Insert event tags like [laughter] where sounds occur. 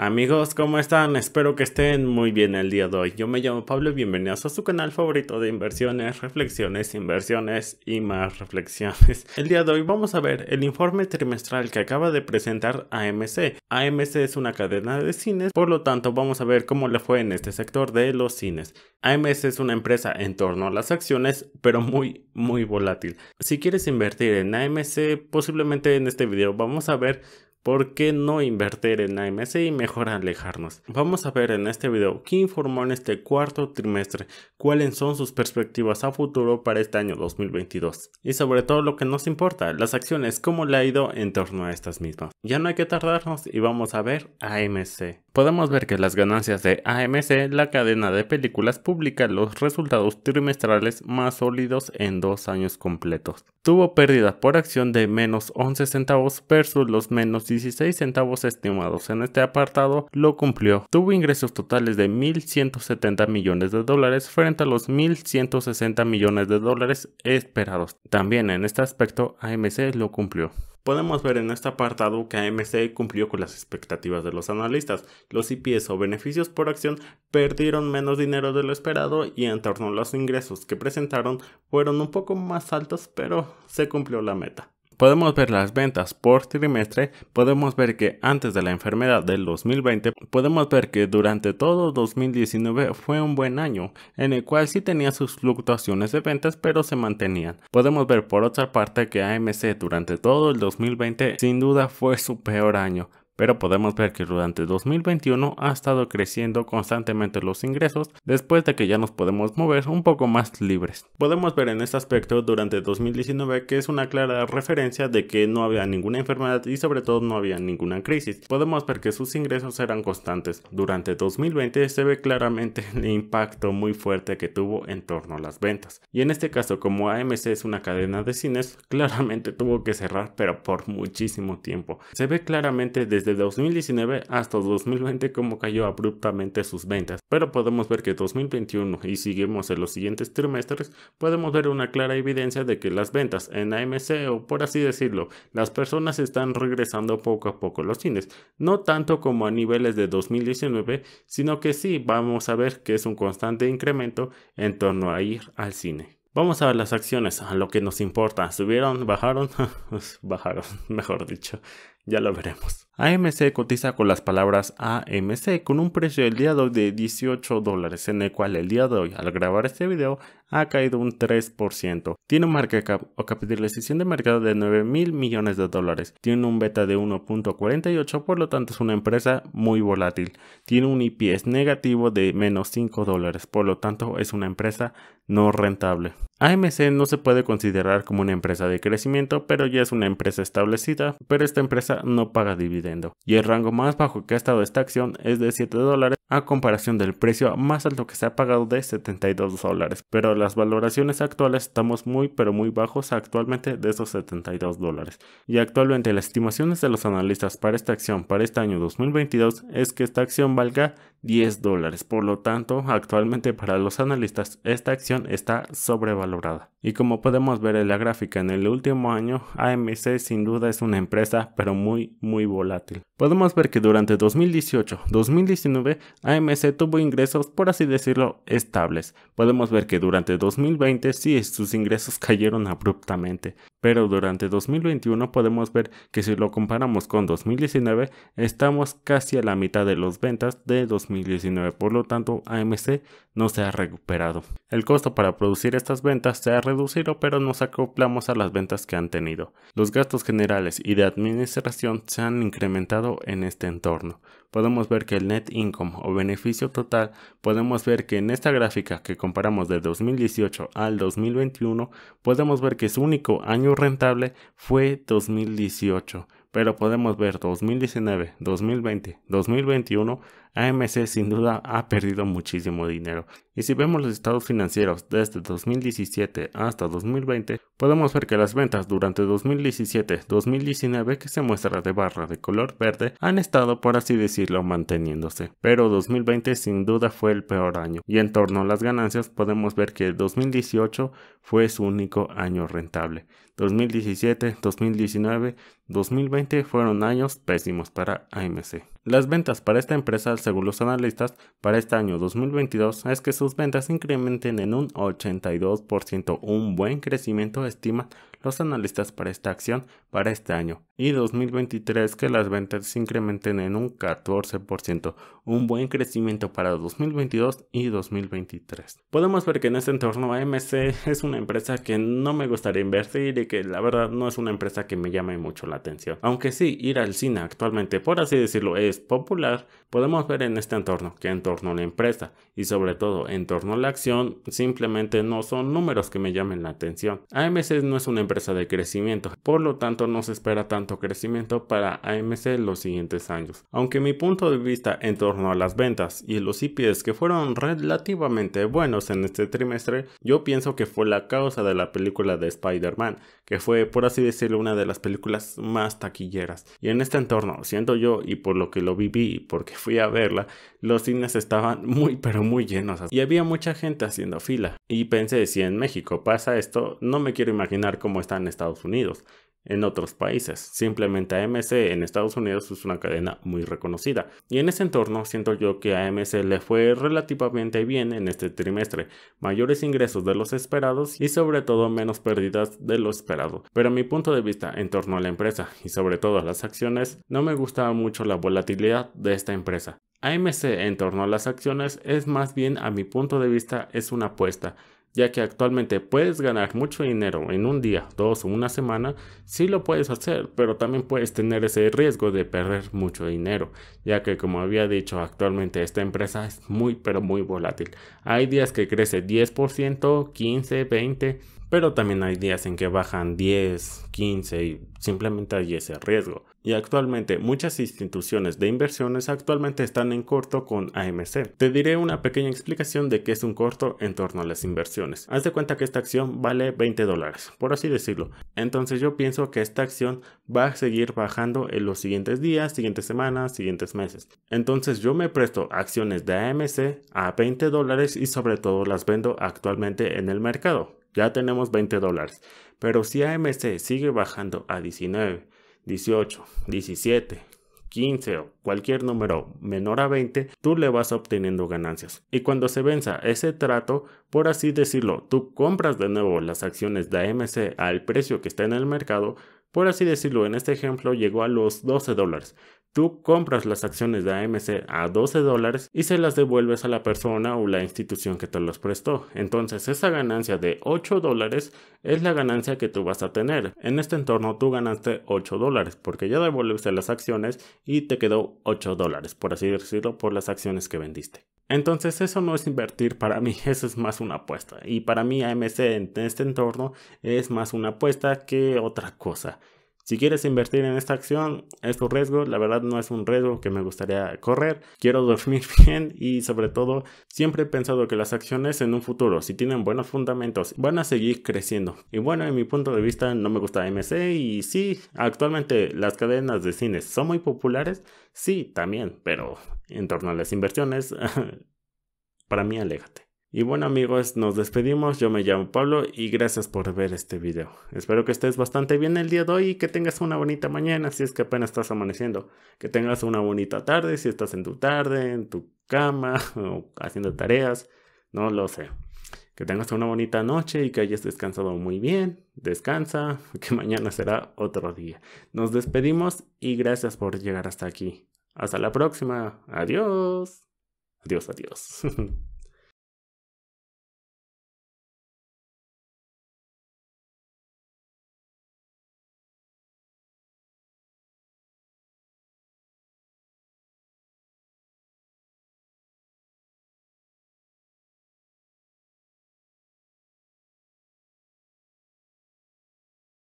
Amigos, ¿cómo están? Espero que estén muy bien el día de hoy. Yo me llamo Pablo y bienvenidos a su canal favorito de inversiones, reflexiones, inversiones y más reflexiones. [laughs] El día de hoy vamos a ver el informe trimestral que acaba de presentar AMC. AMC es una cadena de cines, por lo tanto vamos a ver cómo le fue en este sector de los cines. AMC es una empresa en torno a las acciones, pero muy, muy volátil. Si quieres invertir en AMC, posiblemente en este video vamos a ver ¿Por qué no invertir en AMC y mejor alejarnos? Vamos a ver en este video qué informó en este cuarto trimestre, cuáles son sus perspectivas a futuro para este año 2022 y sobre todo lo que nos importa, las acciones, cómo le ha ido en torno a estas mismas. Ya no hay que tardarnos y vamos a ver AMC. Podemos ver que las ganancias de AMC, la cadena de películas, publica los resultados trimestrales más sólidos en dos años completos tuvo pérdidas por acción de menos 11 centavos versus los menos 16 centavos estimados en este apartado, lo cumplió. Tuvo ingresos totales de 1.170 millones de dólares frente a los 1.160 millones de dólares esperados. También en este aspecto AMC lo cumplió. Podemos ver en este apartado que AMC cumplió con las expectativas de los analistas. Los IPS o beneficios por acción perdieron menos dinero de lo esperado y en torno a los ingresos que presentaron fueron un poco más altos, pero se cumplió la meta podemos ver las ventas por trimestre, podemos ver que antes de la enfermedad del 2020, podemos ver que durante todo 2019 fue un buen año, en el cual sí tenía sus fluctuaciones de ventas, pero se mantenían. Podemos ver por otra parte que AMC durante todo el 2020 sin duda fue su peor año, pero podemos ver que durante 2021 ha estado creciendo constantemente los ingresos después de que ya nos podemos mover un poco más libres. Podemos ver en este aspecto durante 2019 que es una clara referencia de que no había ninguna enfermedad y sobre todo no había ninguna crisis. Podemos ver que sus ingresos eran constantes. Durante 2020 se ve claramente el impacto muy fuerte que tuvo en torno a las ventas. Y en este caso como AMC es una cadena de cines, [laughs] claramente tuvo que cerrar pero por muchísimo tiempo. Se ve claramente desde 2019 hasta 2020 como cayó abruptamente sus ventas, pero podemos ver que 2021 y seguimos en los siguientes trimestres, podemos ver una clara evidencia de que las ventas en AMC o por así decirlo, las personas están regresando poco a poco los cines, no tanto como a niveles de 2019, sino que sí vamos a ver que es un constante incremento en torno a ir al cine. Vamos a ver las acciones, a lo que nos importa. ¿Subieron? ¿Bajaron? [laughs] bajaron, [laughs] mejor dicho ya lo veremos. AMC cotiza con las palabras AMC con un precio del día de hoy de 18 dólares, en el cual el día de hoy, al grabar este video, ha caído un 3%. Tiene un market cap o capitalización de mercado de 9 mil millones de dólares. Tiene un beta de 1.48, por lo tanto es una empresa muy volátil. Tiene un IPS negativo de menos 5 dólares, por lo tanto es una empresa no rentable. AMC no se puede considerar como una empresa de crecimiento, pero ya es una empresa establecida, pero esta empresa no paga dividendo. Y el rango más bajo que ha estado esta acción es de 7 dólares a comparación del precio más alto que se ha pagado de 72 dólares, pero las valoraciones actuales estamos muy pero muy bajos actualmente de esos 72 dólares. Y actualmente las estimaciones de los analistas para esta acción para este año 2022 es que esta acción valga 10 dólares, por lo tanto actualmente para los analistas esta acción está sobrevalorada. Y como podemos ver en la gráfica en el último año, AMC sin duda es una empresa pero muy muy volátil. Podemos ver que durante 2018-2019 AMC tuvo ingresos por así decirlo estables. Podemos ver que durante 2020 sí sus ingresos [laughs] cayeron abruptamente, pero durante 2021 podemos ver que si lo comparamos con 2019 estamos casi a la mitad de las ventas de 2019, por lo tanto AMC no se ha recuperado. El costo para producir estas ventas se ha reducido, pero nos acoplamos a las ventas que han tenido. Los gastos generales y de administración se han incrementado en este entorno. Podemos ver que el net income o beneficio total, podemos ver que en esta gráfica que comparamos de 2018 al 2021, podemos ver que su único año rentable fue 2018 pero podemos ver 2019, 2020, 2021, AMC sin duda ha perdido muchísimo dinero. Y si vemos los estados financieros desde 2017 hasta 2020, podemos ver que las ventas durante 2017-2019 que se muestra de barra de color verde han estado por así decirlo manteniéndose. Pero 2020 sin duda fue el peor año y en torno a las ganancias podemos ver que 2018 fue su único año rentable. 2017, 2019, 2020 fueron años pésimos para AMC. Las ventas para esta empresa, según los analistas, para este año 2022 es que sus ventas incrementen en un 82%, un buen crecimiento estima los analistas para esta acción para este año y 2023 que las ventas se incrementen en un 14%, un buen crecimiento para 2022 y 2023. Podemos ver que en este entorno AMC es una empresa que no me gustaría invertir y que la verdad no es una empresa que me llame mucho la atención. Aunque sí, ir al cine actualmente, por así decirlo, es popular, podemos ver en este entorno que en torno a la empresa y sobre todo en torno a la acción simplemente no son números que me llamen la atención. AMC no es una empresa de crecimiento, por lo tanto no se espera tanto crecimiento para AMC los siguientes años. Aunque mi punto de vista en torno a las ventas y los IPs que fueron relativamente buenos en este trimestre, yo pienso que fue la causa de la película de Spider-Man, que fue por así decirlo una de las películas más taquilleras. Y en este entorno, siento yo y por lo que lo viví y porque fui a verla, los cines estaban [laughs] muy pero muy llenos y había mucha gente haciendo fila. Y pensé, si en México pasa esto, no me quiero imaginar cómo está en Estados Unidos, en otros países. Simplemente AMC en Estados Unidos es una cadena muy reconocida. Y en ese entorno siento yo que AMC le fue relativamente bien en este trimestre. Mayores ingresos de los esperados y sobre todo menos pérdidas de lo esperado. Pero a mi punto de vista en torno a la empresa y sobre todo a las acciones, no me gustaba mucho la volatilidad de esta empresa. AMC en torno a las acciones es más bien a mi punto de vista es una apuesta ya que actualmente puedes ganar mucho dinero en un día, dos o una semana, sí lo puedes hacer, pero también puedes tener ese riesgo de perder mucho dinero, ya que como había dicho actualmente esta empresa es muy pero muy volátil. Hay días que crece 10%, 15, 20 pero también hay días en que bajan 10, 15 y simplemente hay ese riesgo. Y actualmente muchas instituciones de inversiones actualmente están en corto con AMC. Te diré una pequeña explicación de qué es un corto en torno a las inversiones. Haz de cuenta que esta acción vale 20 dólares, por así decirlo. Entonces yo pienso que esta acción va a seguir bajando en los siguientes días, siguientes semanas, siguientes meses. Entonces yo me presto acciones de AMC a 20 dólares y sobre todo las vendo actualmente en el mercado ya tenemos 20 dólares. Pero si AMC sigue bajando a 19, 18, 17, 15 o cualquier número menor a 20, tú le vas obteniendo ganancias. Y cuando se venza ese trato, por así decirlo, tú compras de nuevo las acciones de AMC al precio que está en el mercado, por así decirlo, en este ejemplo llegó a los 12 dólares. Tú compras las acciones de AMC a 12 dólares y se las devuelves a la persona o la institución que te las prestó. Entonces esa ganancia de 8 dólares es la ganancia que tú vas a tener. En este entorno tú ganaste 8 dólares porque ya devolviste las acciones y te quedó 8 dólares, por así decirlo, por las acciones que vendiste. Entonces eso no es invertir para mí, [laughs] eso es más una apuesta. Y para mí AMC en este entorno es más una apuesta que otra cosa. Si quieres invertir en esta acción, es tu riesgo. La verdad no es un riesgo que me gustaría correr. Quiero dormir [laughs] bien y sobre todo siempre he pensado que las acciones en un futuro, si tienen buenos fundamentos, van a seguir creciendo. Y bueno, en mi punto de vista no me gusta MC y sí, actualmente las cadenas de cines son muy populares. Sí, también, pero en torno a las inversiones, [laughs] para mí aléjate. Y bueno amigos, nos despedimos, yo me llamo Pablo y gracias por ver este video. Espero que estés bastante bien el día de hoy y que tengas una bonita mañana si es que apenas estás amaneciendo. Que tengas una bonita tarde si estás en tu tarde, en tu cama [laughs] o haciendo tareas, no lo sé. Que tengas una bonita noche y que hayas descansado muy bien. Descansa, [laughs] que mañana será otro día. Nos despedimos y gracias por llegar hasta aquí. Hasta la próxima. Adiós. Adiós, adiós. [laughs]